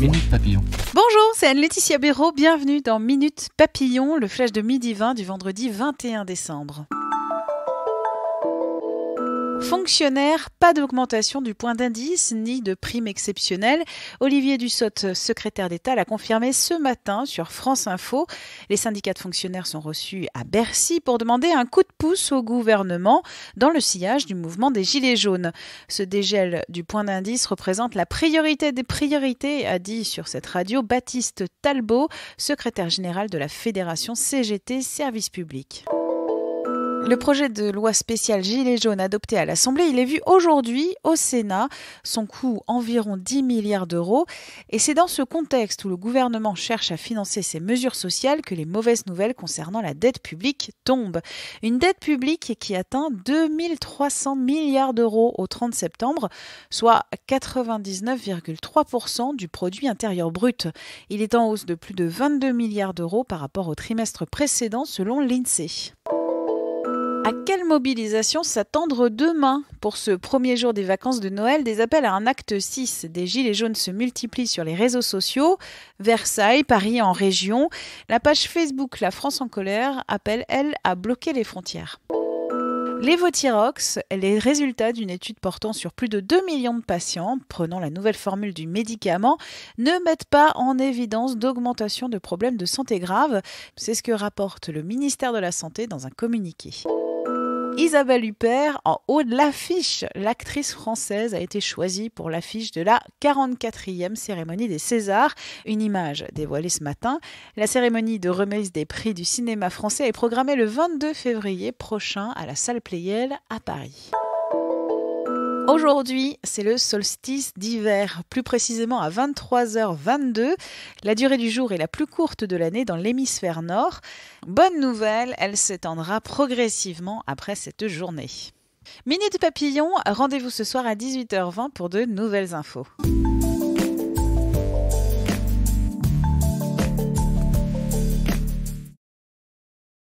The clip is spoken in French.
Minute Papillon. Bonjour, c'est Anne-Laetitia Béraud. Bienvenue dans Minute Papillon, le flash de midi 20 du vendredi 21 décembre. Fonctionnaires, pas d'augmentation du point d'indice ni de prime exceptionnelle. Olivier Dussot, secrétaire d'État, l'a confirmé ce matin sur France Info. Les syndicats de fonctionnaires sont reçus à Bercy pour demander un coup de pouce au gouvernement dans le sillage du mouvement des Gilets jaunes. Ce dégel du point d'indice représente la priorité des priorités, a dit sur cette radio Baptiste Talbot, secrétaire général de la Fédération CGT Service Public. Le projet de loi spéciale Gilets jaunes adopté à l'Assemblée, il est vu aujourd'hui au Sénat, son coût environ 10 milliards d'euros, et c'est dans ce contexte où le gouvernement cherche à financer ses mesures sociales que les mauvaises nouvelles concernant la dette publique tombent. Une dette publique qui atteint 2300 milliards d'euros au 30 septembre, soit 99,3% du produit intérieur brut. Il est en hausse de plus de 22 milliards d'euros par rapport au trimestre précédent selon l'INSEE mobilisation s'attendre demain Pour ce premier jour des vacances de Noël, des appels à un acte 6 des Gilets jaunes se multiplient sur les réseaux sociaux. Versailles, Paris en région. La page Facebook La France en colère appelle, elle, à bloquer les frontières. Les Votirox, les résultats d'une étude portant sur plus de 2 millions de patients, prenant la nouvelle formule du médicament, ne mettent pas en évidence d'augmentation de problèmes de santé graves. C'est ce que rapporte le ministère de la Santé dans un communiqué. Mm. Isabelle Huppert en haut de l'affiche. L'actrice française a été choisie pour l'affiche de la 44e cérémonie des Césars, une image dévoilée ce matin. La cérémonie de remise des prix du cinéma français est programmée le 22 février prochain à la salle Playel à Paris. Aujourd'hui, c'est le solstice d'hiver, plus précisément à 23h22. La durée du jour est la plus courte de l'année dans l'hémisphère nord. Bonne nouvelle, elle s'étendra progressivement après cette journée. Minute papillon, rendez-vous ce soir à 18h20 pour de nouvelles infos.